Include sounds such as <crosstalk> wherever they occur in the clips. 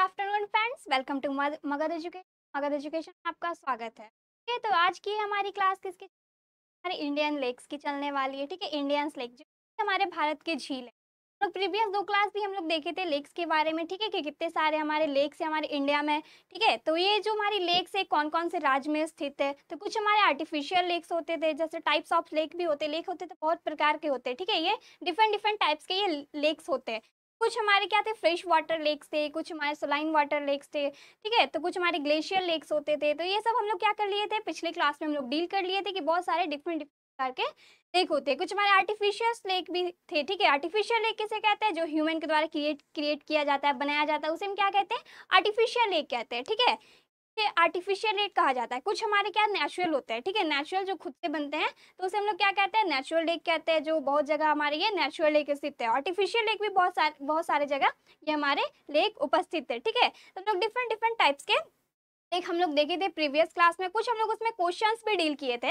afternoon friends welcome to Magadh education Magadh education आपका स्वागत है ठीक है तो आज की हमारी क्लास किसकी हमारे इंडियन लेक्स की चलने वाली है ठीक है इंडियन लेक जो हमारे भारत के झील है लोग प्रीवियस दो क्लास भी हम लोग देखे थे लेक्स के बारे में ठीक है कि कितने सारे हमारे लेक्स है हमारे इंडिया में ठीक है तो ये जो हमारी लेक्स है कौन कौन से राज्य में स्थित है तो कुछ हमारे आर्टिफिशियल लेक्स होते थे जैसे टाइप्स ऑफ लेक भी होते लेक होते तो बहुत प्रकार के होते हैं ठीक है ये डिफरेंट डिफरेंट टाइप्स के ये लेक्स होते हैं कुछ हमारे क्या थे फ्रेश वाटर लेक्स थे कुछ हमारे सलाइन वाटर लेक्स थे ठीक है तो कुछ हमारे ग्लेशियर लेक्स होते थे तो ये सब हम लोग क्या कर लिए थे पिछले क्लास में हम लोग डील कर लिए थे कि बहुत सारे डिफरेंट डिफरेंट प्रकार के लेक होते हैं कुछ हमारे आर्टिफिशियस लेक भी थे ठीक है आर्टिफिशियल लेक किसे कहते हैं जो ह्यूमन के द्वारा क्रिएट क्रिएट किया जाता है बनाया जाता है उसे हम क्या कहते हैं आर्टिफिशियल लेक कहते हैं ठीक है आर्टिफिशियल रेट कहा जाता है कुछ हमारे क्या नेचुरल होते हैं ठीक है नेचुरल जो खुद से बनते हैं तो उसे हम लोग क्या कहते हैं नेचुरल लेक कहते हैं जो बहुत जगह हमारे ये नेचुरल लेक स्थित है आर्टिफिशियल लेक भी बहुत सारे बहुत सारे जगह ये हमारे लेक उपस्थित है ठीक है तो हम लोग डिफरेंट डिफरेंट टाइप्स के लेक हम लोग देखे थे प्रीवियस क्लास में कुछ हम लोग उसमें क्वेश्चन भी डील किए थे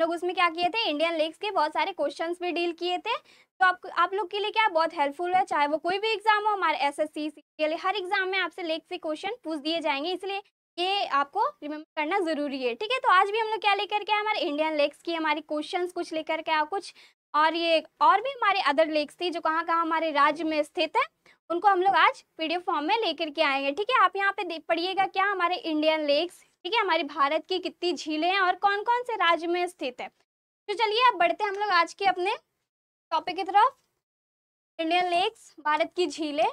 लोग उसमें क्या किए थे इंडियन लेक्स के बहुत सारे क्वेश्चंस भी डील किए थे तो आप आप लोग के लिए क्या बहुत हेल्पफुल है चाहे वो कोई भी एग्जाम हो हमारे एस एस सी के लिए हर एग्जाम में आपसे लेक से क्वेश्चन पूछ दिए जाएंगे इसलिए ये आपको रिमेम्बर करना ज़रूरी है ठीक है तो आज भी हम लोग क्या लेकर के आए हमारे इंडियन लेक्स की हमारी क्वेश्चन कुछ लेकर के आए कुछ और ये और भी हमारे अदर लेक्स थी जो कहाँ कहाँ हमारे राज्य में स्थित है उनको हम लोग आज पी फॉर्म में लेकर के आएंगे ठीक है आप यहाँ पे पढ़िएगा क्या हमारे इंडियन लेक्स ठीक है हमारे भारत की कितनी झीलें हैं और कौन कौन से राज्य में स्थित है तो चलिए अब बढ़ते हैं हम लोग आज के अपने टॉपिक की तरफ इंडियन लेक्स भारत की झीलें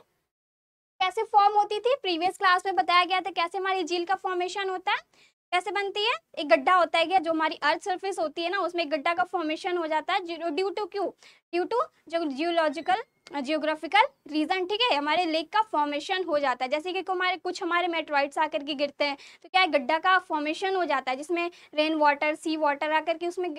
कैसे फॉर्म होती थी प्रीवियस क्लास में बताया गया था कैसे हमारी झील का फॉर्मेशन होता है कैसे बनती है एक गड्ढा होता है जो हमारी अर्थ सरफेस होती है ना उसमें एक गड्ढा का फॉर्मेशन हो जाता है ड्यू टू क्यू ड्यू टू जो जियोलॉजिकल जियोग्राफिकल रीजन ठीक है हमारे लेक का फॉर्मेशन हो जाता है जैसे कि हमारे कुछ हमारे मेट्रॉइड्स आकर के गिरते हैं तो क्या है गड्ढा का फॉर्मेशन हो जाता है जिसमें रेन वाटर सी वाटर आकर के उसमें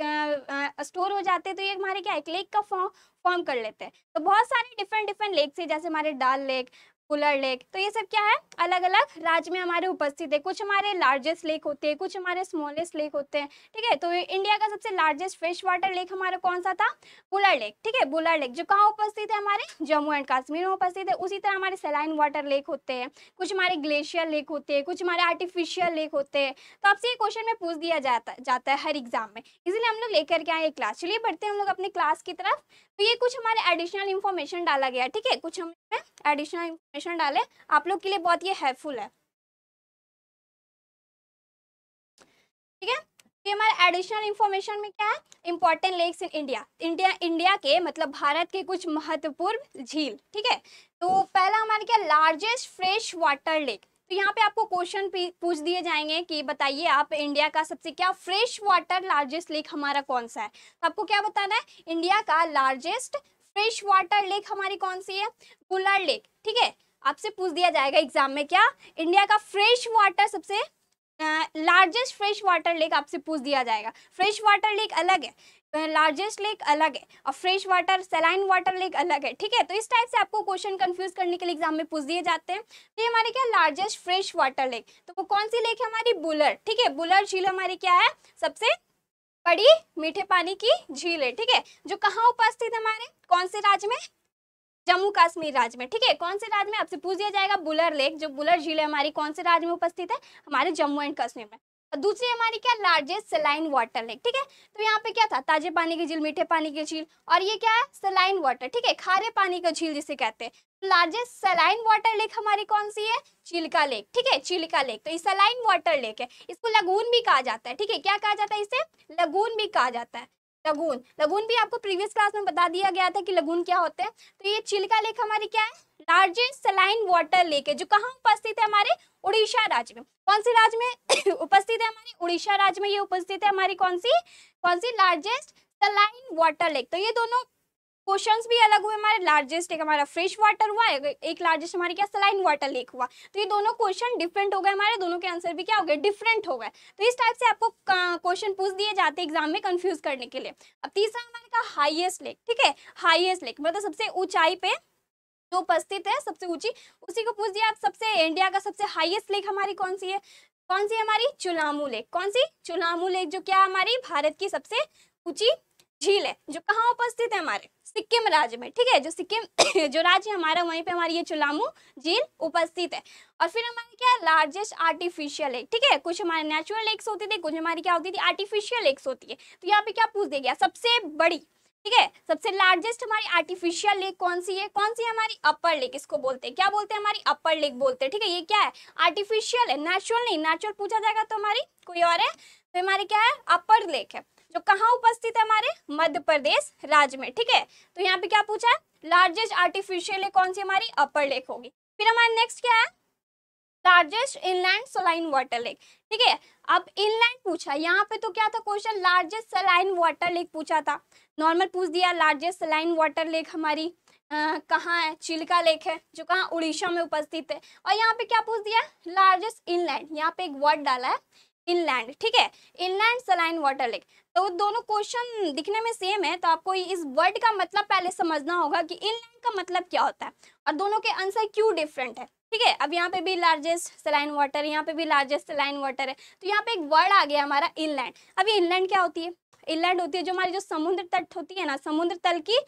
स्टोर हो जाते हैं तो ये हमारे क्या एक लेक का फॉर्म फॉर्म कर लेते हैं तो बहुत सारे डिफरेंट डिफरेंट लेक्स है जैसे हमारे डाल लेक कुलर लेक तो ये सब क्या है अलग अलग राज्य में हमारे उपस्थित है कुछ हमारे लार्जेस्ट लेक होते हैं कुछ हमारे स्मॉलेस्ट लेक होते हैं ठीक है तो इंडिया का सबसे लार्जेस्ट फ्रेश वाटर लेक हमारा कौन सा था बुलर लेक ठीक है बुलर लेक जो कहाँ उपस्थित है हमारे जम्मू एंड कश्मीर में उपस्थित है उसी तरह हमारे सेलाइन वाटर लेक होते हैं कुछ हमारे ग्लेशियर लेक होते हैं कुछ हमारे आर्टिफिशियल लेक होते हैं तो आपसे ये क्वेश्चन में पूछ दिया जाता जाता है हर एग्जाम में इसीलिए हम लोग लेकर के आए क्लास चलिए बढ़ते हैं हम लोग अपने क्लास की तरफ तो ये कुछ हमारे एडिशनल इन्फॉर्मेशन डाला गया ठीक है कुछ हमें एडिशनल इन्फॉर्मेशन डालें आप लोग के लिए बहुत ये हेल्पफुल है ठीक है ये हमारे एडिशनल इंफॉर्मेशन में क्या है important lakes in India India India के मतलब भारत के कुछ महत्वपूर्ण झील ठीक है तो पहला हमारे क्या लार्जेस्ट फ्रेश वाटर लेक तो यहाँ पे आपको क्वेश्चन पूछ दिए जाएंगे कि बताइए आप इंडिया का सबसे क्या फ्रेश वाटर लार्जेस्ट लेक हमारा कौन सा है तो आपको क्या बताना है इंडिया का लार्जेस्ट फ्रेश वाटर लेक हमारी कौन सी है कुलर लेक ठीक है आपसे पूछ दिया जाएगा एग्जाम में क्या इंडिया का फ्रेश वाटर सबसे लार्जेस्ट फ्रेश वाटर लेक आपसे पूछ दिया जाएगा फ्रेश वाटर लेक अलग है लार्जेस्ट लेक अलग है और fresh water saline water lake अलग है ठीक है तो इस टाइप से आपको क्वेश्चन कंफ्यूज करने के लिए एग्जाम में पूछ दिए जाते हैं तो ये हमारे क्या लार्जेस्ट फ्रेश वाटर लेक तो वो कौन सी लेक है हमारी बुलर ठीक है बुलर झील हमारी क्या है सबसे बड़ी मीठे पानी की झील है ठीक है जो कहाँ उपस्थित हमारे कौन से राज्य में जम्मू कश्मीर राज्य में ठीक है कौन से राज्य में आपसे पूछ दिया जाएगा बुलर लेक जो बुलर झील है हमारी कौन से राज्य में उपस्थित है हमारे जम्मू एंड कश्मीर में और दूसरी हमारी क्या लार्जेस्ट सलाइन वाटर लेक ठीक है तो यहाँ पे क्या था ताजे पानी की झील मीठे पानी की झील और ये क्या है सलाइन वाटर ठीक है खारे पानी का झील जिसे कहते हैं लार्जेस्ट सलाइन वाटर लेक हमारी कौन सी है चिलका लेक ठीक है चिलका लेक तो ये सलाइन वाटर लेक है इसको लगून भी कहा जाता है ठीक है क्या कहा जाता है इसे लगून भी कहा जाता है लगून लगून भी आपको प्रीवियस क्लास में बता दिया गया था कि लगून क्या होते हैं तो ये चिल्का लेक हमारी क्या है लार्जेस्ट सलाइन वाटर लेक है जो कहाँ उपस्थित है हमारे उड़ीसा राज्य में कौन सी राज्य में <coughs> उपस्थित है हमारे उड़ीसा राज्य में ये उपस्थित है हमारी कौन सी कौन सी लार्जेस्ट सलाइन वाटर लेक तो ये दोनों क्वेश्चंस भी अलग हुए हमारे लार्जेस्ट एक हमारा फ्रेश वाटर हुआ एक लार्जेस्ट हमारे क्या सलाइन वाटर लेक हुआ तो ये दोनों क्वेश्चन डिफरेंट हो गए हमारे दोनों के आंसर भी क्या हो गए डिफरेंट हो गए तो इस टाइप से आपको क्वेश्चन पूछ दिए जाते एग्जाम में कंफ्यूज करने के लिए अब तीसरा हमारे का हाइएस्ट लेक ठीक है हाइएस्ट लेक मतलब सबसे ऊंचाई पे जो उपस्थित है सबसे ऊंची उसी को पूछ दिया आप सबसे इंडिया का सबसे हाईएस्ट लेक हमारी कौन सी है कौन सी हमारी चुनामू लेक कौन सी चुनामू लेक जो क्या हमारी भारत की सबसे ऊंची झील है जो कहाँ उपस्थित है हमारे सिक्किम राज्य में ठीक है जो सिक्किम <coughs> जो राज्य हमारा वहीं पे हमारी ये चुलामू झील उपस्थित है और फिर हमारे क्या लार्जेस्ट आर्टिफिशियल लेक ठीक है कुछ हमारे नेचुरल लेक्स होते थे कुछ हमारी क्या होती थी आर्टिफिशियल लेक्स होती है तो यहाँ पे क्या पूछ गया सबसे बड़ी ठीक है सबसे लार्जेस्ट हमारी आर्टिफिशियल लेक कौन सी है कौन सी है हमारी अपर लेक इसको बोलते हैं क्या बोलते हैं हमारी अपर लेक बोलते हैं ठीक है ये क्या है आर्टिफिशियल है नेचुरल नहीं नेचुरल पूछा जाएगा तो हमारी कोई और है तो हमारी क्या है अपर लेक है जो कहाँ उपस्थित है हमारे मध्य प्रदेश राज्य में ठीक है तो यहाँ पे क्या पूछा है लार्जेस्ट आर्टिफिशियल लेक कौन सी हमारी अपर लेक होगी फिर हमारे नेक्स्ट क्या है largest inland saline water lake ठीक है अब इनलैंड पूछा यहाँ पे तो क्या था question largest saline water lake पूछा था नॉर्मल पूछ दिया लार्जेस्ट सलाइन वाटर लेक हमारी कहाँ है चिल्का लेक है जो कहाँ उड़ीसा में उपस्थित है और यहाँ पे क्या पूछ दिया लार्जेस्ट इनलैंड यहाँ पे एक वर्ड डाला है इनलैंड ठीक है इनलैंड सलाइन वाटर लेक तो दोनों क्वेश्चन दिखने में सेम है तो आपको इस वर्ड का मतलब पहले समझना होगा कि इनलाइन का मतलब क्या होता है और दोनों के आंसर क्यों डिफरेंट है ठीक है अब यहाँ पे भी लार्जेस्ट सलाइन वाटर यहाँ पे भी लार्जेस्ट सलाइन वाटर है तो यहाँ पे एक वर्ड आ गया हमारा इनलैंड अब ये इनलैंड क्या होती है इनलैंड होती है जो हमारी जो समुद्र तट होती है ना समुद्र तल की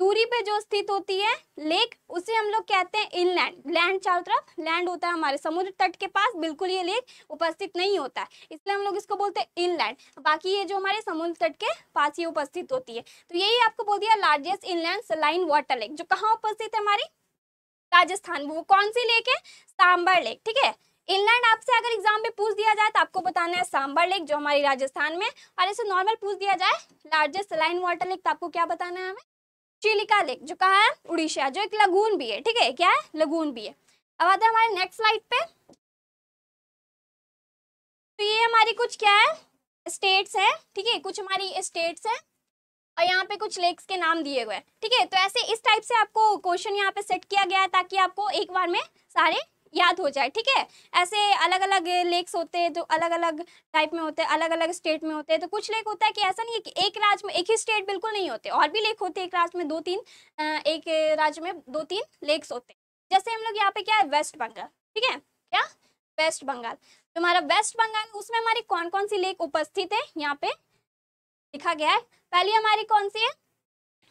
दूरी पे जो स्थित होती है लेक उसे हम लोग कहते हैं इनलैंड लैंड चारों तरफ लैंड होता है हमारे समुद्र तट के पास बिल्कुल ये लेक उपस्थित नहीं होता है इसलिए हम लोग इसको बोलते हैं इनलैंड बाकी ये जो हमारे समुद्र तट के पास ये उपस्थित होती है तो यही आपको बोल दिया largest inland saline water lake जो कहाँ उपस्थित है हमारी राजस्थान वो कौन सी लेक है सांबर लेक ठीक है इनलैंड आपसे अगर एग्जाम में पूछ दिया जाए तो आपको बताना है सांबर लेक जो हमारी राजस्थान में और इसे नॉर्मल पूछ दिया जाए लार्जेस्ट सलाइन वाटर लेक तो आपको क्या बताना है हमें चिलिका लेक जो कहा है उड़ीसा जो एक लगून भी है ठीक है क्या है लगून भी है अब आते हैं हमारे नेक्स्ट स्लाइड पे तो ये हमारी कुछ क्या है स्टेट्स है ठीक है कुछ हमारी स्टेट्स है और यहाँ पे कुछ लेक्स के नाम दिए हुए हैं ठीक है तो ऐसे इस टाइप से आपको क्वेश्चन यहाँ पे सेट किया गया है ताकि आपको एक बार में सारे याद हो जाए ठीक है ऐसे अलग अलग लेक्स होते हैं जो अलग अलग टाइप में होते हैं अलग अलग स्टेट में होते हैं तो कुछ लेक होता है कि ऐसा नहीं है कि एक राज्य में एक ही स्टेट बिल्कुल नहीं होते और भी लेक होते हैं एक राज्य में दो तीन एक राज्य में दो तीन लेक्स होते हैं जैसे हम लोग यहाँ पे क्या है वेस्ट बंगाल ठीक है क्या वेस्ट बंगाल तो हमारा वेस्ट बंगाल उसमें हमारी कौन कौन सी लेक उपस्थित है यहाँ पे लिखा गया है पहली हमारी कौन सी है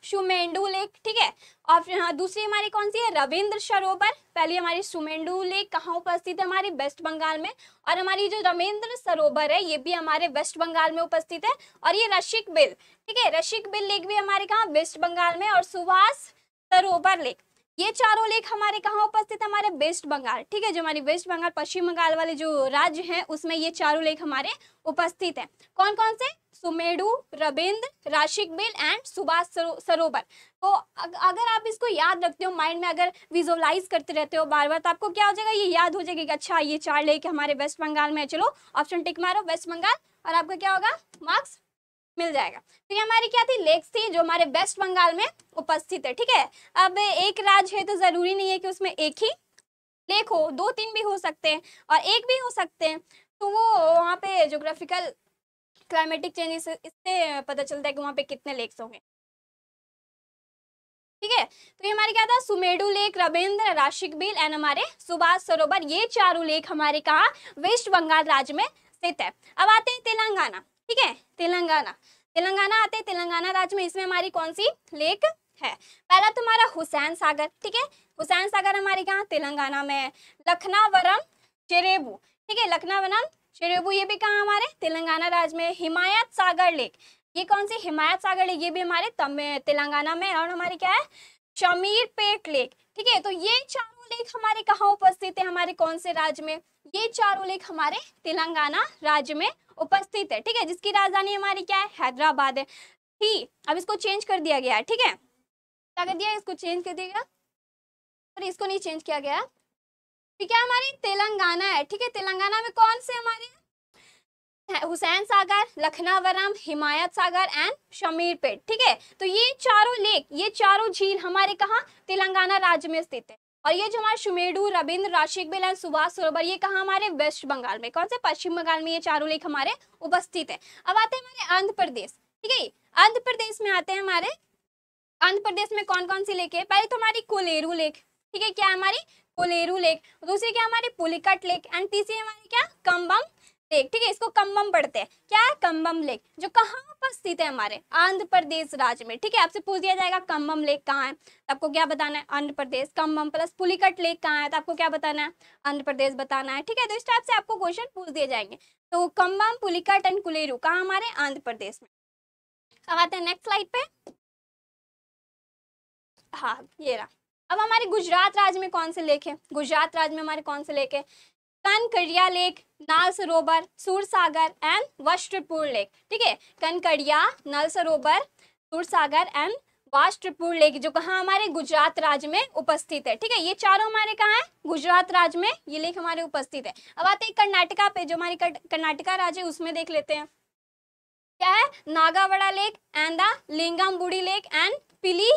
सुमेंडू लेक ठीक है फिर हाँ दूसरी हमारी कौन सी है रविंद्र सरोवर पहली हमारी सुमेंडू लेक कहाँ उपस्थित है हमारी वेस्ट बंगाल में और हमारी जो रविंद्र सरोवर है ये भी हमारे वेस्ट बंगाल में उपस्थित है और ये रशिक बिल ठीक है रशिक बिल लेक भी हमारे कहाँ वेस्ट बंगाल में और सुभाष सरोवर लेक ये चारों लेक हमारे कहाँ उपस्थित है हमारे वेस्ट बंगाल ठीक है जो हमारी वेस्ट बंगाल पश्चिम बंगाल वाले जो राज्य हैं उसमें ये चारों लेक हमारे उपस्थित हैं कौन कौन से सुमेडु रविंद्र राशिक बेल एंड सुभाष सरोवर तो अगर आप इसको याद रखते हो माइंड में अगर विजुअलाइज करते रहते हो बार बार तो आपको क्या हो जाएगा ये याद हो जाएगा कि अच्छा ये चार लेके हमारे वेस्ट बंगाल में है चलो ऑप्शन टिक मारो वेस्ट बंगाल और आपका क्या होगा मार्क्स मिल जाएगा तो ये हमारी क्या थी लेक्स थी जो हमारे वेस्ट बंगाल में उपस्थित है ठीक है अब एक राज्य है तो ज़रूरी नहीं है कि उसमें एक ही लेक हो दो तीन भी हो सकते हैं और एक भी हो सकते हैं तो वो वहाँ पे जोग्राफिकल क्लाइमेटिक चेंजेस इससे पता चलता है कि वहाँ पे कितने लेक्स होंगे ठीक है तो ये हमारे क्या था सुमेडू लेक रविंद्र राशिक बिल एंड हमारे सुभाष सरोवर ये चारों लेक हमारे कहा वेस्ट बंगाल राज्य में स्थित है अब आते हैं तेलंगाना ठीक है तेलंगाना तेलंगाना आते हैं तेलंगाना राज्य में इसमें हमारी कौन सी लेक है पहला तुम्हारा तो हुसैन सागर ठीक है हुसैन सागर हमारे यहाँ तेलंगाना में लखनावरम चेरेबू ठीक है लखनावरम श्रेबू ये भी कहाँ हमारे तेलंगाना राज्य में हिमायत सागर लेक ये कौन सी हिमायत सागर लेक ये भी हमारे तेलंगाना में और हमारे क्या है शमीर पेट लेक ठीक है तो ये चारों लेक हमारे कहाँ उपस्थित है हमारे कौन से राज्य में ये चारों लेक हमारे तेलंगाना राज्य में उपस्थित है ठीक है जिसकी राजधानी हमारी क्या है हैदराबाद है ही अब इसको चेंज कर दिया गया है ठीक है क्या कर दिया इसको चेंज कर दिया गया और इसको नहीं चेंज किया गया ठीक है हमारी तेलंगाना है ठीक है तेलंगाना में कौन से हमारे हुसैन सागर लखनावरम हिमायत सागर एंड शमीरपेट ठीक है तो ये चारों लेक ये चारों झील हमारे कहाँ तेलंगाना राज्य में स्थित है और ये जो हमारे शुमेडू रविंद्र राशिक बिल एंड सुभाष सरोवर ये कहाँ हमारे वेस्ट बंगाल में कौन से पश्चिम बंगाल में ये चारों लेक हमारे उपस्थित है अब आते हैं हमारे आंध्र प्रदेश ठीक है आंध्र प्रदेश में आते हैं हमारे आंध्र प्रदेश में कौन कौन सी लेक है पहले तो हमारी कोलेरू लेक ठीक है क्या हमारी कोलेरू लेक दूसरी क्या हमारी पुलिकट लेक एंड तीसरी हमारी क्या कम्बम लेक ठीक है इसको कम्बम पढ़ते हैं क्या है कम्बम लेक जो कहाँ पर स्थित है हमारे आंध्र प्रदेश राज्य में ठीक है आपसे पूछ दिया जाएगा कम्बम लेक कहाँ है आपको क्या बताना है आंध्र प्रदेश कम्बम प्लस पुलिकट लेक कहाँ है तो आपको क्या बताना है आंध्र प्रदेश बताना है ठीक है तो इस टाइप से आपको क्वेश्चन पूछ दिए जाएंगे तो कम्बम पुलिकट एंड कुलेरू कहाँ हमारे आंध्र प्रदेश में अब आते हैं नेक्स्ट स्लाइड पे हाँ ये रहा अब हमारे गुजरात राज्य में कौन से लेक है गुजरात राज्य में हमारे कौन से लेक है कनकड़िया लेक नाल सरोवर सूर सागर एंड वस्त्रपुर लेक ठीक है कनकड़िया नल सरोवर सूर सागर एंड वाष्ट्रपुर लेक जो कहाँ हमारे गुजरात राज्य में उपस्थित है ठीक है ये चारों हमारे कहाँ है गुजरात राज्य में ये लेक हमारे उपस्थित है अब आते हैं कर्नाटका पे जो हमारे कर्नाटका राज्य है उसमें देख लेते हैं क्या है Nagavada lake and the Lingambudhi lake and 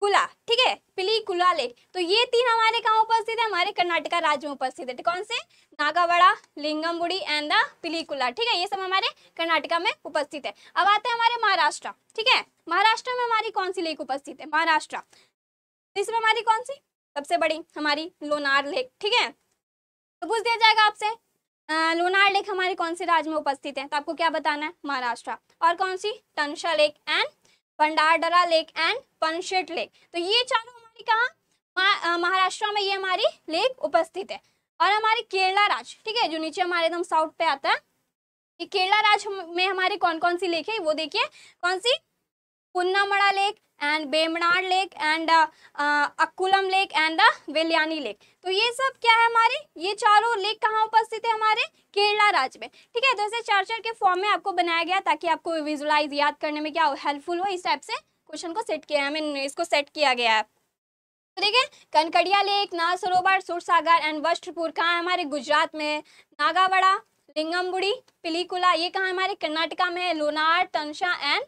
Pilikula ठीक है पिली कुला कुलाले तो ये तीन हमारे कहाँ उपस्थित है हमारे कर्नाटका राज्य में उपस्थित है तो कौन से नागावाड़ा लिंगमबुड़ी एंड द पिली कुला ठीक है ये सब हमारे कर्नाटका में उपस्थित है अब आते हैं हमारे महाराष्ट्र ठीक है महाराष्ट्र में हमारी कौन सी लेक उपस्थित है महाराष्ट्र इसमें हमारी कौन सी सबसे बड़ी हमारी लोनार लेक ठीक है तो पूछ दिया जाएगा आपसे लोनार लेक हमारे कौन से राज्य में उपस्थित है तो आपको क्या बताना है महाराष्ट्र और कौन सी Tansa lake and Bhandardara lake and Panshet lake तो ये चारों हमारी कहाँ महाराष्ट्र में ये हमारी लेक उपस्थित है और हमारी केरला राज्य ठीक है जो नीचे हमारे एकदम साउथ पे आता है ये केरला राज्य में हमारी कौन कौन सी लेक है वो देखिए कौन सी Punnamada lake and Vembanad lake and Akkulam lake and Vellayani lake तो ये सब क्या है हमारे ये चारों लेक कहाँ उपस्थित है हमारे केरला राज्य में ठीक है तो इसे चार चार के फॉर्म में आपको बनाया गया ताकि आपको विजुलाइज याद करने में क्या हेल्पफुल हो इस टाइप से क्वेश्चन को सेट किया है मीन इसको सेट किया गया है तो देखिए कनकड़िया लेक नाग सरोवर सुरसागर एंड वस्त्रपुर कहाँ है हमारे गुजरात में नागावाड़ा लिंगमबुड़ी पिलीकुला ये कहाँ हमारे कर्नाटका में लोनार तनशा एंड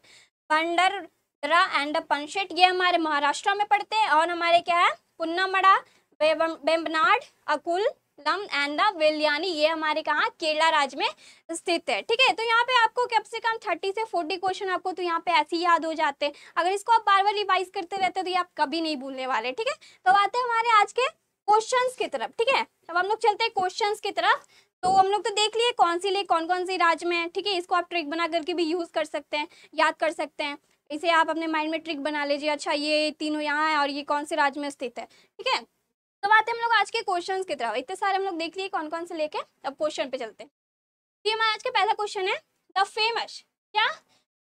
पंडर एंड पंशेट ये हमारे महाराष्ट्र में पड़ते हैं और हमारे क्या है पुन्नामड़ा बेम्बनाड अकुल लम एंड द विल यानी ये हमारे कहाँ केरला राज्य में स्थित है ठीक है तो यहाँ पे आपको कम से कम थर्टी से फोर्टी क्वेश्चन आपको तो यहाँ पे ऐसे ही याद हो जाते हैं अगर इसको आप बार बार रिवाइज करते रहते हो तो ये आप कभी नहीं भूलने वाले ठीक है तो आते हैं हमारे आज के क्वेश्चन की तरफ ठीक है अब हम लोग चलते हैं क्वेश्चन की तरफ तो हम लोग तो देख लिए कौन सी ले कौन कौन सी राज्य में है ठीक है इसको आप ट्रिक बना करके भी यूज़ कर सकते हैं याद कर सकते हैं इसे आप अपने माइंड में ट्रिक बना लीजिए अच्छा ये तीनों यहाँ है और ये कौन से राज्य में स्थित है ठीक है तो बात है हम लोग आज के क्वेश्चन की तरह इतने सारे हम लोग देख लिए कौन कौन से लेके अब क्वेश्चन पे चलते हैं हमारा आज का पहला क्वेश्चन है द फेमस क्या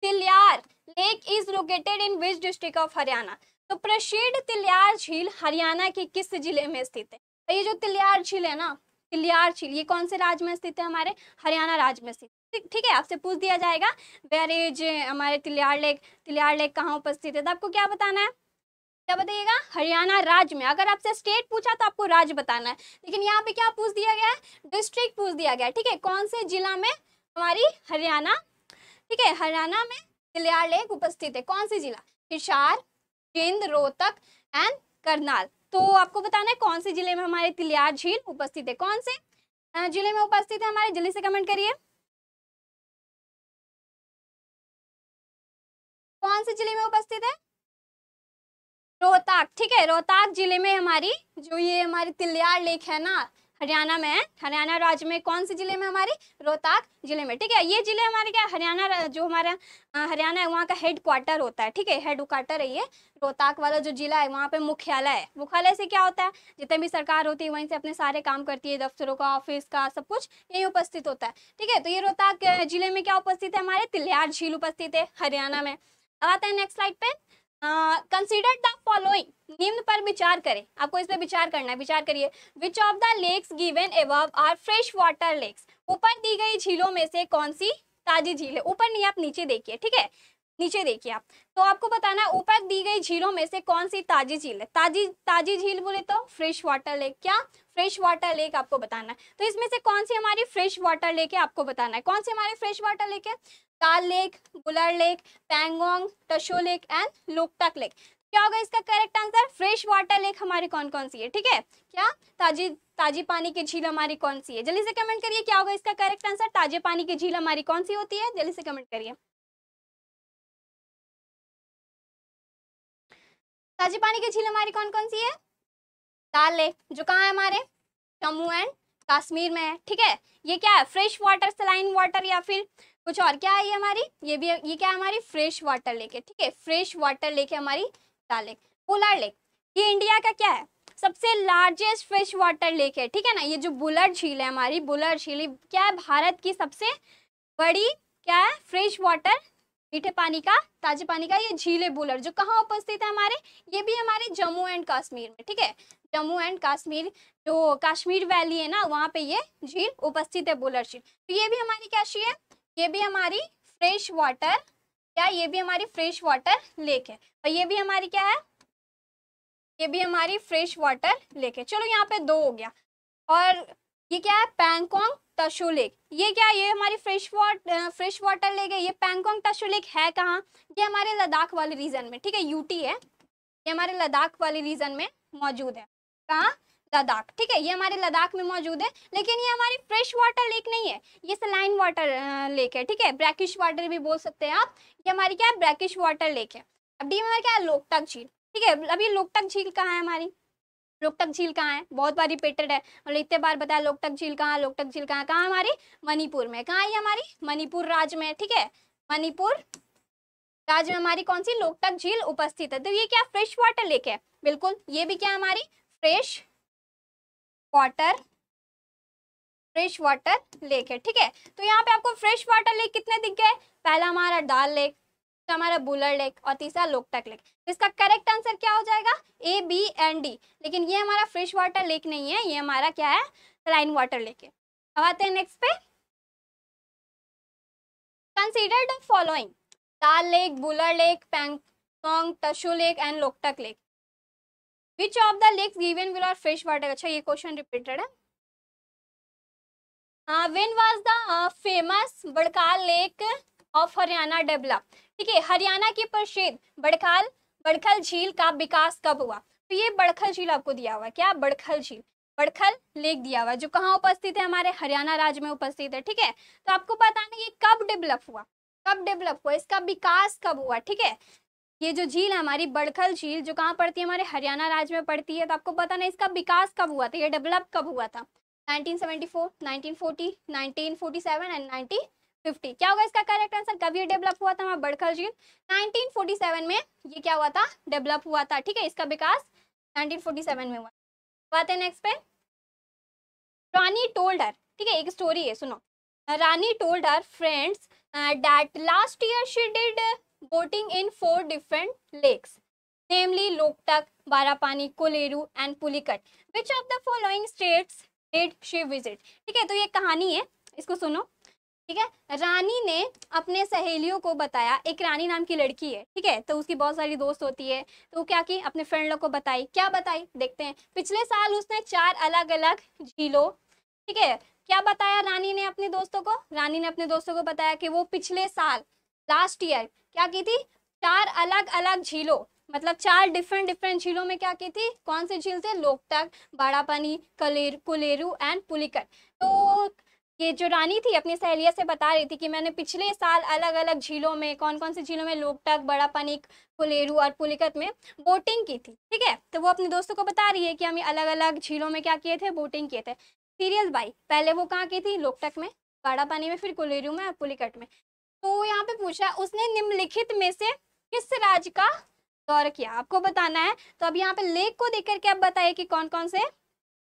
Tilyar lake is located in which district of Haryana तो प्रसिद्ध तिलियार झील हरियाणा के किस जिले में स्थित है तो ये जो तिलियार झील है ना तिलियार झील ये कौन से राज्य में स्थित है हमारे हरियाणा राज्य में स्थित ठीक है आपसे पूछ दिया जाएगा वेर इज हमारे तिलियार लेक तिलियार लेक कहाँ उपस्थित है तो आपको क्या बताना है क्या बताइएगा हरियाणा राज्य में अगर आपसे स्टेट पूछा तो आपको राज्य बताना है लेकिन यहाँ पे क्या पूछ दिया गया है डिस्ट्रिक्ट पूछ दिया गया है ठीक है कौन से जिला में हमारी हरियाणा ठीक है हरियाणा में दिलियार लेक उपस्थित है कौन से जिला हिसार जिंद रोहतक एंड करनाल तो आपको बताना है कौन से जिले में हमारे तिलियार झील उपस्थित है कौन से जिले में उपस्थित है हमारे जल्दी से कमेंट करिए कौन से जिले में उपस्थित है रोहताक ठीक है रोहताक जिले में हमारी जो ये हमारी तिलियार लेक है ना हरियाणा में है हरियाणा राज्य में कौन से जिले में हमारी रोहताक जिले में ठीक है ये जिले हमारे क्या हरियाणा जो हमारा हरियाणा है वहाँ का हेड क्वार्टर होता है ठीक है हेड क्वार्टर है ये रोहताक वाला जो जिला है वहाँ पे मुख्यालय है मुख्यालय से क्या होता है जितने भी सरकार होती है वहीं से अपने सारे काम करती है दफ्तरों का ऑफिस का सब कुछ यही उपस्थित होता है ठीक है तो ये रोहताक जिले में क्या उपस्थित है हमारे तिलियार झील उपस्थित है हरियाणा में अब आता है नेक्स्ट स्लाइड पे कंसिडर द फॉलोइंग निम्न पर विचार करें आपको इस पर विचार करना है विचार करिए which of the lakes given above are fresh water lakes ऊपर दी गई झीलों में से कौन सी ताजी झील है ऊपर नहीं आप नीचे देखिए ठीक है नीचे देखिए आप तो आपको बताना है ऊपर दी गई झीलों में से कौन सी ताजी झील है ताजी ताजी झील बोले तो फ्रेश वाटर लेक क्या फ्रेश वाटर लेक आपको बताना है तो इसमें से कौन सी हमारी फ्रेश वाटर लेक है आपको बताना है कौन सी हमारी फ्रेश वाटर लेक है Dal lake Wular lake Pangong Tso lake and Loktak lake क्या होगा इसका correct answer fresh water lake हमारी कौन कौन सी है ठीक है क्या ताजी ताजी पानी की झील हमारी कौन सी है जल्दी से कमेंट करिए क्या होगा इसका करेक्ट आंसर ताजे पानी की झील हमारी कौन सी होती है जल्दी से कमेंट करिए ताजे पानी की झील हमारी कौन कौन सी है ताले जो कहाँ है हमारे जम्मू एंड कश्मीर में है ठीक है ये क्या है फ्रेश वाटर सलाइन वाटर या फिर कुछ और क्या है ये हमारी ये भी ये क्या है हमारी फ्रेश वाटर लेक है ठीक है फ्रेश वाटर लेक है हमारी ताले लेक बुलर लेक ये इंडिया का क्या है सबसे लार्जेस्ट फ्रेश वाटर लेक है ठीक है ना ये जो बुलर झील है हमारी बुलर झील क्या है भारत की सबसे बड़ी क्या है फ्रेश वाटर मीठे पानी का ताजे पानी का ये झीले बुलर जो कहाँ उपस्थित है हमारे ये भी हमारे जम्मू एंड कश्मीर में ठीक है जम्मू एंड कश्मीर जो कश्मीर वैली है ना वहाँ पे ये झील उपस्थित है बुलर झील तो ये भी हमारी क्या है ये भी हमारी फ्रेश वाटर क्या ये भी हमारी फ्रेश वाटर लेक है और ये भी हमारी क्या है ये भी हमारी फ्रेश वाटर लेक है चलो यहाँ पे दो हो गया और ये क्या है पैंगकोंग तशु लेक ये क्या ये हमारी fresh water fresh water lake है ये पैंगोंग तशु लेक है कहाँ ये हमारे लद्दाख वाले रीजन में ठीक है यूटी है ये हमारे लद्दाख वाले रीजन में मौजूद है कहाँ लद्दाख ठीक है ये हमारे लद्दाख में मौजूद है लेकिन ये हमारी फ्रेश वाटर लेक नहीं है ये सलाइन वाटर लेक है ठीक है ब्रैकिश वाटर भी बोल सकते हैं आप ये हमारी क्या है ब्रैकिश वाटर लेक है अब डी में क्या है लोकटक झील ठीक है अभी लोकटक झील कहाँ है हमारी लोकटक झील कहाँ है बहुत बार रिपीटेड है मतलब इतने बार बताया लोकटक झील कहाँ लोकटक झील कहाँ कहाँ हमारी मणिपुर में कहाँ है हमारी मणिपुर राज्य में ठीक है मणिपुर राज्य में हमारी कौन सी लोकटक झील उपस्थित है तो ये क्या फ्रेश वाटर लेक है बिल्कुल ये भी क्या हमारी fresh water fresh water lake है ठीक है तो यहाँ पे आपको फ्रेश वाटर लेक कितने दिख गए पहला हमारा डाल लेक तो हमारा बुलर लेक और तीसरा लोकटक लेक तो इसका करेक्ट आंसर क्या हो जाएगा ए बी एंड डी लेकिन ये हमारा फ्रेश वाटर लेक नहीं है ये हमारा क्या है सलाइन वाटर लेक है अब आते हैं नेक्स्ट पे consider the following Dal lake Wular lake Pangong Tso lake and Loktak lake which of the lake given will are fresh water अच्छा ये क्वेश्चन रिपीटेड है uh, was the famous Badkhal lake of Haryana develop ठीक है हरियाणा की प्रसिद्ध बड़खाल बड़खल झील का विकास कब हुआ तो ये बड़खल झील आपको दिया हुआ क्या बड़खल झील बड़खल लेक दिया हुआ जो कहाँ उपस्थित है हमारे हरियाणा राज्य में उपस्थित है ठीक है तो आपको बताना ये कब डेवलप हुआ कब डेवलप हुआ इसका विकास कब हुआ ठीक है ये जो झील है हमारी बड़खल झील जो कहाँ पड़ती है हमारे हरियाणा राज्य में पड़ती है तो आपको पता ना इसका विकास कब हुआ था ये डेवलप कब हुआ था 1974, 1940, 1947 एंड 1950 क्या होगा इसका करेक्ट आंसर कब ये डेवलप हुआ था बड़खल झील 1947 में ये क्या हुआ था डेवलप हुआ था ठीक है इसका विकास 1947 में हुआ बात है नेक्स्ट पे रानी टोल्ड हर ठीक है एक स्टोरी है सुनो Rani told her friends that last year she did boating in four different lakes namely Loktak Barapani Kolleru and Pulicat which of the following states did she visit ठीक है तो ये कहानी है इसको सुनो ठीक है रानी ने अपने सहेलियों को बताया एक रानी नाम की लड़की है ठीक है तो उसकी बहुत सारी दोस्त होती है तो क्या की अपने फ्रेंड लोग को बताई क्या बताई देखते हैं पिछले साल उसने चार अलग अलग झीलों ठीक है क्या बताया रानी ने अपने दोस्तों को रानी ने अपने दोस्तों को बताया कि वो पिछले साल लास्ट ईयर क्या की थी चार अलग अलग झीलों मतलब चार डिफरेंट डिफरेंट झीलों में क्या की थी कौन से झील थे लोकटक बाड़ापानी कलेर कुलेरू एंड पुलिकट तो ये जो रानी थी अपनी सहेलिया से बता रही थी कि मैंने पिछले साल अलग अलग झीलों में कौन कौन से झीलों में लोकटक बड़ा पनिक फुलेरू और पुलिकत में बोटिंग की थी ठीक है तो वो अपने दोस्तों को बता रही है कि हम अलग अलग झीलों में क्या किए थे बोटिंग किए थे सीरियस बाई पहले वो कहाँ की थी लोकटक में बड़ा पानी में फिर कुलेरू में और पुलिकट में तो यहाँ पे पूछा उसने निम्नलिखित में से किस राज्य का दौर किया आपको बताना है तो अब यहाँ पे लेक को देख करके आप बताइए कि कौन कौन से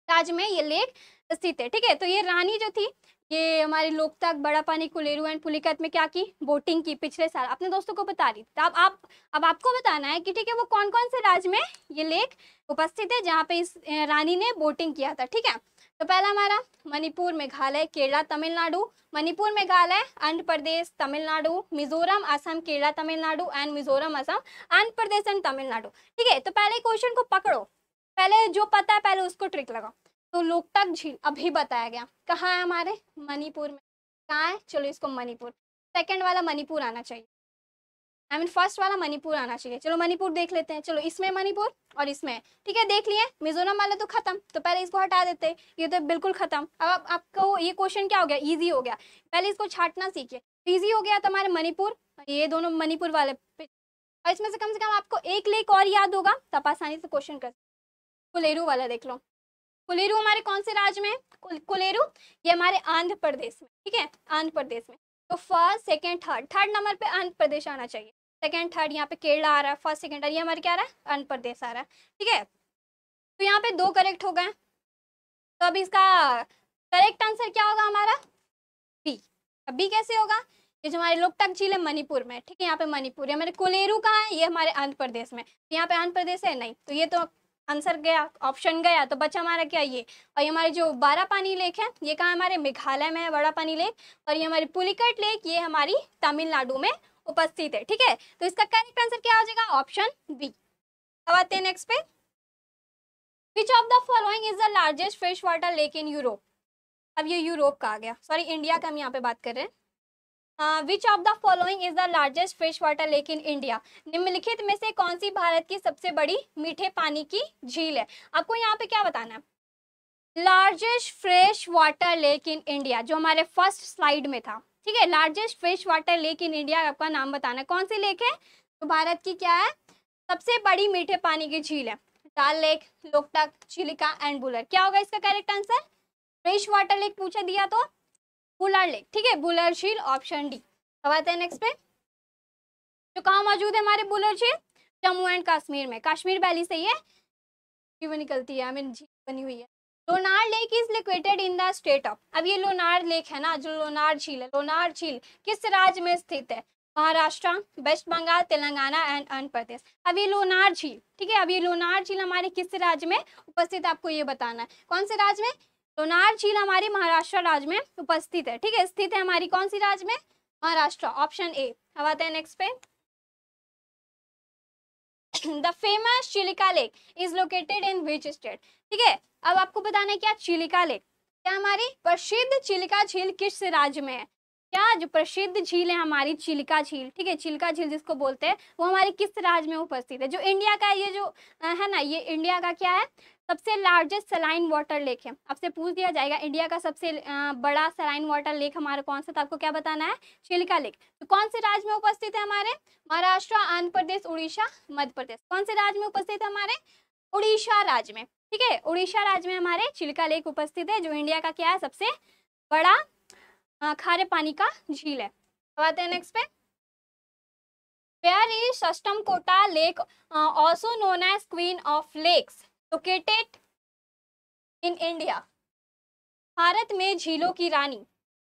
ताज में ये लेक स्थित है ठीक है तो ये रानी जो थी ये हमारी लोकताक बड़ा पानी कुलेरू एंड पुलिकत में क्या की बोटिंग की पिछले साल अपने दोस्तों को बता रही थी तो अब आप अब आपको बताना है कि ठीक है वो कौन कौन से राज्य में ये लेक उपस्थित है जहाँ पे इस रानी ने बोटिंग किया था ठीक है तो पहला हमारा मणिपुर मेघालय केरला तमिलनाडु मणिपुर मेघालय आंध्र प्रदेश तमिलनाडु मिजोरम असम केरला तमिलनाडु एंड मिजोरम असम आंध्र प्रदेश एंड तमिलनाडु ठीक है तो पहले क्वेश्चन को पकड़ो पहले जो पता है पहले उसको ट्रिक लगाओ तो लोकटक झील अभी बताया गया कहाँ है हमारे मणिपुर में कहाँ है चलो इसको मणिपुर सेकेंड वाला मणिपुर आना चाहिए आई मीन फर्स्ट वाला मणिपुर आना चाहिए चलो मणिपुर देख लेते हैं चलो इसमें मणिपुर और इसमें ठीक है देख लिए मिजोरम वाले तो खत्म तो पहले इसको हटा देते ये तो बिल्कुल खत्म अब आप, आपको ये क्वेश्चन क्या हो गया ईजी हो गया पहले इसको छाटना सीखिए ईजी हो गया तो हमारे मणिपुर ये दोनों मणिपुर वाले और इसमें से कम से कम आपको एक लेक और याद होगा तब आसानी से क्वेश्चन कर कुलेरू वाला देख लो कुलेरू हमारे कौन से राज्य में है कुलेरू ये हमारे आंध्र प्रदेश में ठीक है आंध्र प्रदेश में तो first second third third number पे आंध्र प्रदेश आना चाहिए सेकेंड थर्ड यहाँ पे केरला आ रहा है फर्स्ट सेकेंड ये हमारे क्या आ रहा है आंध्र प्रदेश आ रहा है ठीक है तो यहाँ पे दो करेक्ट हो गए तो अब इसका करेक्ट आंसर क्या होगा हमारा बी अब बी कैसे होगा ये जो हमारे लोकटक झील है मणिपुर में ठीक है यहाँ पे मणिपुर है हमारे कुलेरू कहाँ है ये हमारे आंध्र प्रदेश में तो यहाँ पे आंध्र प्रदेश है नहीं तो ये तो आंसर गया ऑप्शन गया तो बचा हमारा क्या ये और ये हमारे जो बारा पानी लेक है ये कहाँ हमारे मेघालय में है बड़ा पानी लेक और ये हमारी पुलिकट लेक ये हमारी तमिलनाडु में उपस्थित है ठीक है तो इसका करेक्ट आंसर क्या हो जाएगा ऑप्शन बी अब आते हैं नेक्स्ट पे which of the following is the largest fresh water lake in Europe अब ये यूरोप का आ गया सॉरी इंडिया का हम यहाँ पे बात कर रहे हैं which of the following is the largest fresh water lake in India निम्नलिखित में से कौन सी भारत की सबसे बड़ी मीठे पानी की झील है आपको यहाँ पे क्या बताना है largest fresh water lake in India जो हमारे फर्स्ट स्लाइड में था ठीक है largest fresh water lake in India आपका नाम बताना कौन सी लेक है तो भारत की क्या है सबसे बड़ी मीठे पानी की झील है डाल लेक लोकटक चिलिका एंड बुलर क्या होगा इसका correct answer fresh water lake पूछा दिया तो बुलार लेक ठीक है बुलर झील ऑप्शन डी अब आते हैं नेक्स्ट पे जो कहाँ मौजूद है हमारे बुलर झील जम्मू एंड कश्मीर में कश्मीर वैली से ये झील निकलती है हमें झील बनी हुई है Lonar lake is located in the state of अब ये लोनार लेक है ना जो लोनार झील है लोनार झील किस राज्य में स्थित है महाराष्ट्र वेस्ट बंगाल तेलंगाना एंड आंध्र प्रदेश अब ये लोनार झील ठीक है अब ये लोनार झील हमारे किस राज्य में उपस्थित आपको ये बताना है कौन से राज्य में लोनार झील हमारे महाराष्ट्र राज्य में उपस्थित है ठीक है स्थित है हमारी कौन सी राज्य में महाराष्ट्र ऑप्शन ए अब आते हैं नेक्स्ट पे the famous Chilika lake is located in which state ठीक है अब आपको बताना है क्या चिलिका लेक क्या हमारी प्रसिद्ध चिलिका झील किस राज्य में है क्या जो प्रसिद्ध झील है हमारी चिलिका झील ठीक है चिलिका झील जिसको बोलते हैं वो हमारे किस राज्य में उपस्थित है जो इंडिया का ये जो है ना ये इंडिया का क्या है सबसे लार्जेस्ट सलाइन वाटर लेक है आपसे पूछ दिया जाएगा इंडिया का सबसे बड़ा सलाइन वाटर लेक हमारा कौन सा था तो आपको क्या बताना है शिलिका लेक तो कौन से राज्य में उपस्थित है हमारे महाराष्ट्र आंध्र प्रदेश उड़ीसा मध्य प्रदेश कौन से राज्य में उपस्थित है हमारे उड़ीसा राज्य में ठीक है उड़ीसा राज्य में हमारे चिल्का लेक उपस्थित है जो इंडिया का क्या है सबसे बड़ा खारे पानी का झील है हैं नेक्स्ट पे where is Sasthamcotta lake also known as queen of lakes located in India Bharat में झीलों की रानी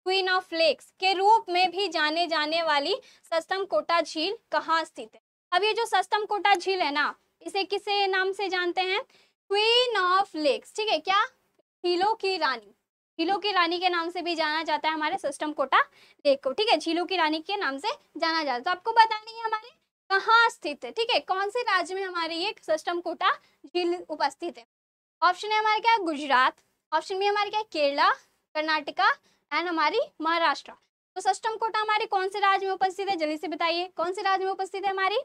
क्वीन ऑफ लेक्स के रूप में भी जाने जाने वाली सस्तम कोटा झील कहाँ स्थित है अब ये जो सस्तम कोटा झील है ना इसे किसे नाम से जानते हैं क्वीन ऑफ लेक्स ठीक है क्या झीलों की रानी झीलों की रानी के नाम से भी जाना जाता है हमारे सस्तम कोटा लेक को ठीक है झीलों की रानी के नाम से जाना जाता है तो आपको बतानी है हमारे कहाँ स्थित है ठीक है कौन से राज्य में हमारे ये सष्टम कोटा झील उपस्थित है ऑप्शन है हमारे क्या गुजरात ऑप्शन बी हमारे क्या केरला कर्नाटका एंड हमारी महाराष्ट्र तो सष्टम कोटा हमारे कौन से राज्य में उपस्थित है जल्दी से बताइए कौन से राज्य में उपस्थित है हमारी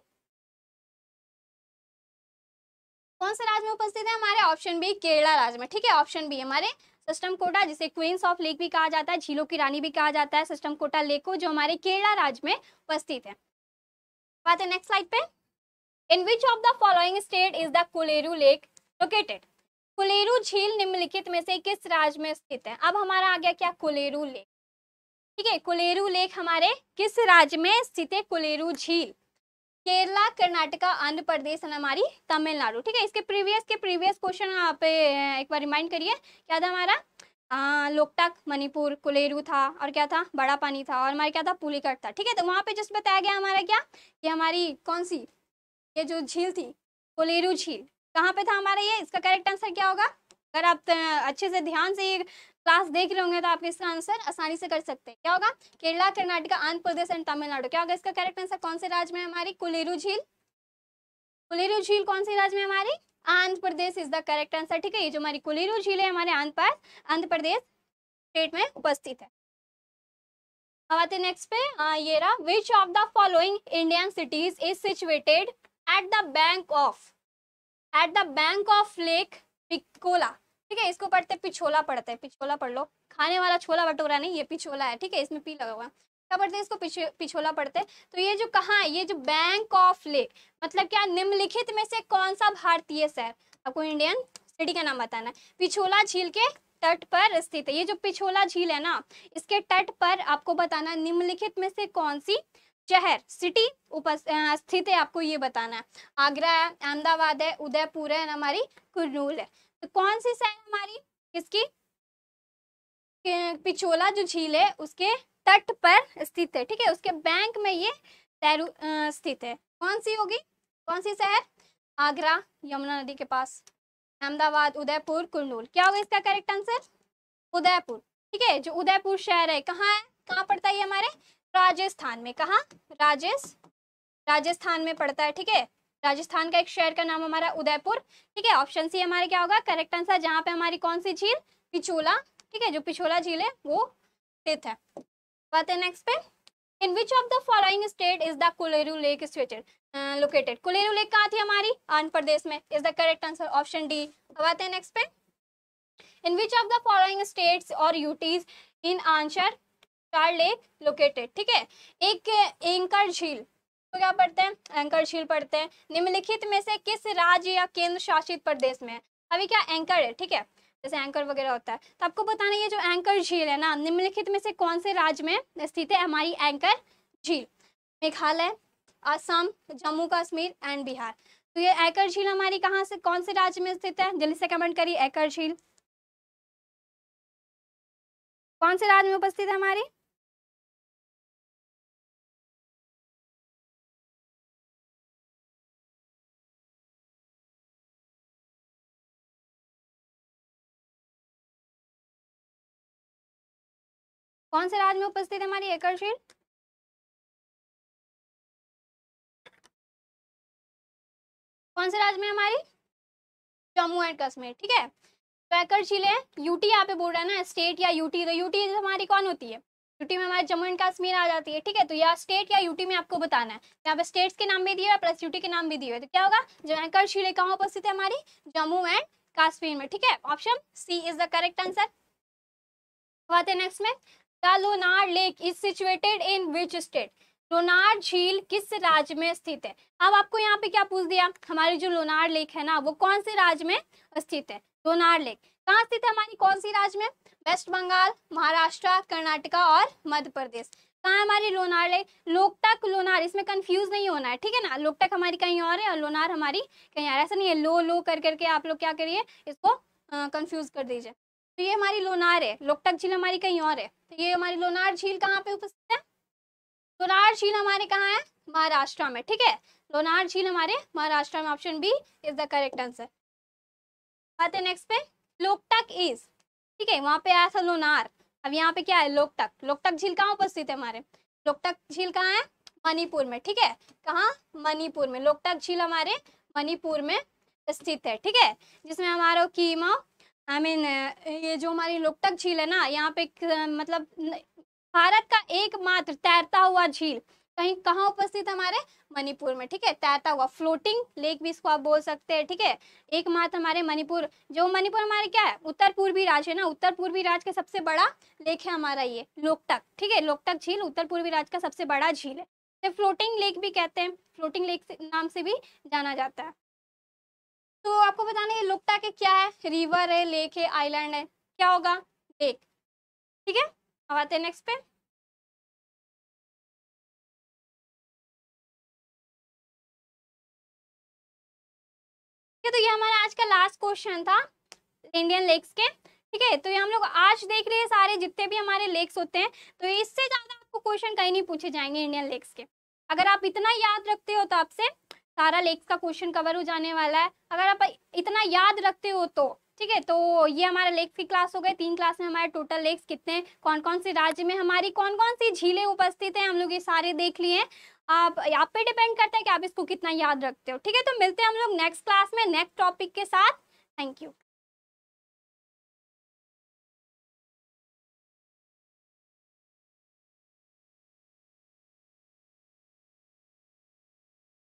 कौन से राज्य में उपस्थित है हमारे ऑप्शन बी केरला राज्य में ठीक है ऑप्शन बी हमारे सिस्टम कोटा जिसे क्वींस ऑफ लेक भी कहा जाता है झीलों की रानी भी कहा जाता है सिस्टम कोटा लेक को जो हमारे केरला राज्य में उपस्थित है बात है नेक्स्ट स्लाइड पे in which of the following state is the Kolleru lake located Kolleru झील निम्नलिखित में से किस राज्य में स्थित है अब हमारा आ गया क्या कुलेरू लेक ठीक है कुलेरू लेक हमारे किस राज्य में स्थित है कुलेरू झील केरला कर्नाटका आंध्र प्रदेश और हमारी तमिलनाडु ठीक है इसके प्रीवियस के प्रीवियस क्वेश्चन आप एक बार रिमाइंड करिए क्या था हमारा लोकटक मणिपुर कुलेरू था और क्या था बड़ा पानी था और हमारा क्या था पुलिकट था ठीक है तो वहाँ पे जस्ट बताया गया हमारा क्या ये हमारी कौन सी ये जो झील थी कुलेरू झील कहाँ पे था हमारा ये इसका करेक्ट आंसर क्या होगा अगर आप अच्छे से ध्यान से ये क्लास देख रहे होंगे तो आप इसका आंसर आसानी से कर सकते हैं क्या होगा केरला कर्नाटका आंध्र प्रदेश एंड तमिलनाडु क्या होगा इसका करेक्ट आंसर कौन से राज्य में हमारी कुलेरू झील कुलेरू झील कौन से राज्य में हमारी Andhra Pradesh is the correct answer ठीक है ये जो हमारी कुलेरू झील है हमारे आंध्र पास आंध्र प्रदेश स्टेट में उपस्थित है अब आते नेक्स्ट पे ये रहा which of the following Indian cities is situated at the bank of at the bank of lake Pichola ठीक है इसको पढ़ते पिछोला पढ़ते पिछोला पढ़ लो खाने वाला छोला भटूरा नहीं ये पिछोला है ठीक है इसमें पी लगा हुआ क्या पढ़ते इसको पिछो, पिछोला पढ़ते तो ये जो कहाँ है ये जो बैंक ऑफ लेक मतलब क्या निम्नलिखित में से कौन सा भारतीय शहर आपको इंडियन सिटी का नाम बताना है पिछोला झील के तट पर स्थित है ये जो पिछोला झील है ना इसके तट पर आपको बताना निम्नलिखित में से कौन सी शहर सिटी उपस्थित है आपको ये बताना है आगरा है अहमदाबाद है उदयपुर है हमारी कुरनूल है तो कौन सी शहर हमारी किसकी पिछोला जो झील है उसके तट पर स्थित है ठीक है उसके बैंक में ये तैरू स्थित है कौन सी होगी कौन सी शहर आगरा यमुना नदी के पास अहमदाबाद उदयपुर कुरनूल क्या होगा इसका करेक्ट आंसर उदयपुर ठीक है जो उदयपुर शहर है कहाँ है कहाँ पड़ता है ये हमारे राजस्थान में कहा राजस्थ राजस्थान में पड़ता है ठीक है राजस्थान का एक शहर का नाम हमारा उदयपुर ठीक है ऑप्शन सी हमारे क्या होगा करेक्ट आंसर जहाँ पे हमारी कौन सी झील पिछोला ठीक है जो पिछोला झील है वो स्थित है बात है नेक्स्ट पे in which of the following state is the Kolleru lake situated located Kolleru lake कहाँ थी हमारी आंध्र प्रदेश में is the correct answer option D बात है नेक्स्ट पे in which of the following states और UTs in Anchar lake located ठीक है एक एंकर झील तो क्या पढ़ते हैं एंकर झील पढ़ते हैं निम्नलिखित में से किस राज्य या केंद्र शासित प्रदेश में है अभी क्या एंकर है ठीक है जैसे एंकर वगैरह होता है तो आपको बताना ये जो एंकर झील है ना निम्नलिखित में से कौन से राज्य में स्थित है हमारी एंकर झील मेघालय आसाम जम्मू कश्मीर एंड बिहार तो ये एकर झील हमारी कहाँ से कौन से राज्य में स्थित है जल्दी से कमेंट करिए एकर झील कौन से राज्य में उपस्थित है हमारी कौन से राज्य में उपस्थित है हमारी एकड़ झील कौन से राज्य में हमारी जम्मू एंड कश्मीर ठीक है तो एकड़ झील है यूटी यहाँ पे बोल रहा है ना स्टेट या यूटी तो यूटी हमारी कौन होती है यूटी में हमारे जम्मू एंड कश्मीर आ जाती है ठीक है तो या स्टेट या यूटी में आपको बताना है यहाँ पे स्टेट्स के नाम भी दिए प्लस यूटी के नाम भी दिए तो क्या होगा जो एंकर है कहाँ उपस्थित है हमारी जम्मू एंड कश्मीर में ठीक है option C is the correct answer next में the Lonar lake is situated in which state Lonar झील किस राज्य में स्थित है अब आपको यहाँ पे क्या पूछ दिया हमारी जो लोनार लेक है ना वो कौन से राज्य में स्थित है लोनार लेक कहाँ स्थित है हमारी कौन सी राज्य में वेस्ट बंगाल महाराष्ट्र कर्नाटका और मध्य प्रदेश कहाँ हमारी लोनार लेक लोकटक लोनार इसमें कंफ्यूज नहीं होना है ठीक है ना लोकटक हमारी कहीं और है और लोनार हमारी कहीं और ऐसा नहीं है लो लो कर करके आप लोग क्या करिए इसको कंफ्यूज कर दीजिए तो ये हमारी लोनार है लोकटक झील हमारी कहीं और है तो ये हमारी लोनार झील कहाँ पे उपस्थित है लोनार झील हमारे कहाँ है महाराष्ट्र में ठीक है लोनार झील हमारे महाराष्ट्र में option B is the correct answer आते नेक्स्ट पे लोकटक इज ठीक है वहाँ पे आया था लोनार अब यहाँ पे क्या है लोकटक लोकटक झील कहाँ उपस्थित है हमारे लोकटक झील कहाँ है मणिपुर में ठीक है कहाँ मणिपुर में लोकटक झील हमारे मणिपुर में स्थित है ठीक है जिसमें हमारा कीमा आई I मीन mean, ये जो हमारी लोकटक झील है ना यहाँ पे मतलब भारत का एकमात्र तैरता हुआ झील कहीं कहाँ उपस्थित हमारे मणिपुर में ठीक है तैरता हुआ फ्लोटिंग लेक भी इसको आप बोल सकते हैं ठीक है एकमात्र हमारे मणिपुर जो मणिपुर हमारे क्या है उत्तर पूर्वी राज्य है ना उत्तर पूर्वी राज्य का सबसे बड़ा लेक है हमारा ये लोकटक ठीक है लोकटक झील उत्तर पूर्वी राज्य का सबसे बड़ा झील है फ्लोटिंग लेक भी कहते हैं फ्लोटिंग लेक नाम से भी जाना जाता है तो आपको बताने ये लुकटा के क्या है रिवर है लेक है आइलैंड है क्या होगा लेक ठीक है अब आते हैं नेक्स्ट पे ठीक है तो ये हमारा आज का लास्ट क्वेश्चन था इंडियन लेक्स के ठीक है तो ये हम लोग आज देख रहे हैं सारे जितने भी हमारे लेक्स होते हैं तो इससे ज्यादा आपको क्वेश्चन कहीं नहीं पूछे जाएंगे इंडियन लेक्स के अगर आप इतना याद रखते हो तो आपसे सारा लेक्स का क्वेश्चन कवर हो जाने वाला है अगर आप इतना याद रखते हो तो ठीक है तो ये हमारा लेक्स की क्लास हो गए तीन क्लास में हमारे टोटल लेक्स कितने कौन कौन से राज्य में हमारी कौन कौन सी झीलें उपस्थित हैं हम लोग ये सारे देख लिए आप आप पे डिपेंड करता है कि आप इसको कितना याद रखते हो ठीक है तो मिलते हैं हम लोग नेक्स्ट क्लास में नेक्स्ट टॉपिक के साथ थैंक यू